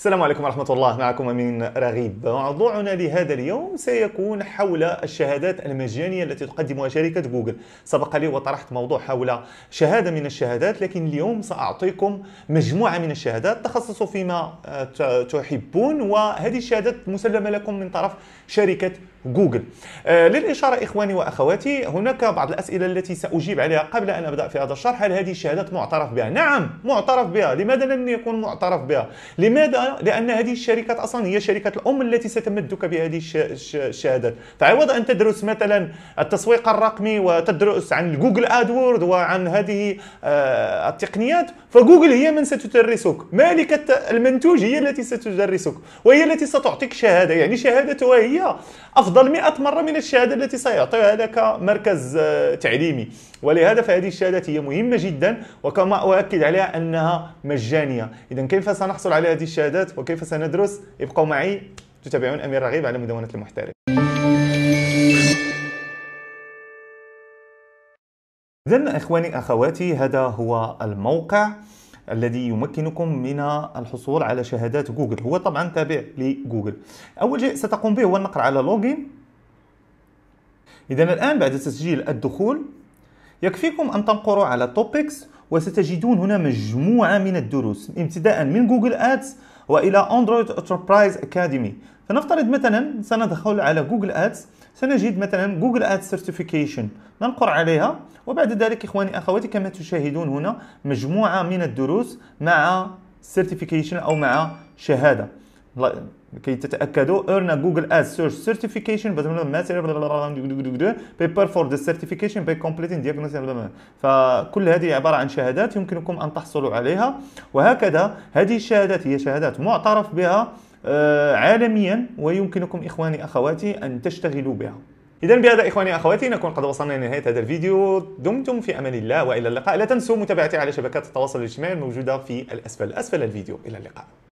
السلام عليكم ورحمة الله معكم أمين رغيب موضوعنا لهذا اليوم سيكون حول الشهادات المجانية التي تقدمها شركة جوجل سبق لي وطرحت موضوع حول شهادة من الشهادات لكن اليوم سأعطيكم مجموعة من الشهادات تخصصوا فيما تحبون وهذه الشهادات مسلمة لكم من طرف شركة جوجل آه للإشارة إخواني وأخواتي هناك بعض الأسئلة التي سأجيب عليها قبل أن أبدأ في هذا الشرح هل هذه الشهادات معترف بها؟ نعم معترف بها لماذا لم يكون معترف بها؟ لماذا؟ لأن هذه الشركات أصلا هي شركة الأم التي ستمدك بهذه الشهادات فعوض أن تدرس مثلا التسويق الرقمي وتدرس عن جوجل آدورد وعن هذه آه التقنيات فجوجل هي من ستدرسك مالكة المنتوج هي التي ستدرسك وهي التي ستعطيك شهادة يعني شهادتها هي أفضل أفضل 100 مرة من الشهادة التي سيعطيها لك مركز آه، تعليمي ولهذا فهذه الشهادات هي مهمة جدا وكما أؤكد عليها أنها مجانية إذا كيف سنحصل على هذه الشهادات وكيف سندرس ابقوا معي تتابعون أمير رغيب على مدونة المحترف إذا إخواني أخواتي هذا هو الموقع الذي يمكنكم من الحصول على شهادات جوجل هو طبعا تابع لجوجل اول شيء ستقوم به هو النقر على لوجين اذا الان بعد تسجيل الدخول يكفيكم ان تنقروا على توبكس وستجدون هنا مجموعه من الدروس ابتداء من جوجل ادز والى اندرويد انتربرايز اكاديمي فنفترض مثلا سندخل على جوجل ادز سنجد مثلا جوجل اد سيرتيفيكيشن ننقر عليها وبعد ذلك اخواني اخواتي كما تشاهدون هنا مجموعه من الدروس مع سيرتيفيكيشن او مع شهاده لكي تتاكدوا ارنا جوجل اد سيرش سيرتيفيكيشن بيبر فور ذا سيرتيفيكيشن باي كومبليتين دياغنوز فكل هذه عباره عن شهادات يمكنكم ان تحصلوا عليها وهكذا هذه الشهادات هي شهادات معترف بها آه، عالميا ويمكنكم إخواني أخواتي أن تشتغلوا بها إذا بهذا إخواني أخواتي نكون قد وصلنا إلى نهاية هذا الفيديو دمتم في أمان الله وإلى اللقاء لا تنسوا متابعتي على شبكات التواصل الاجتماعي الموجودة في الأسفل أسفل الفيديو إلى اللقاء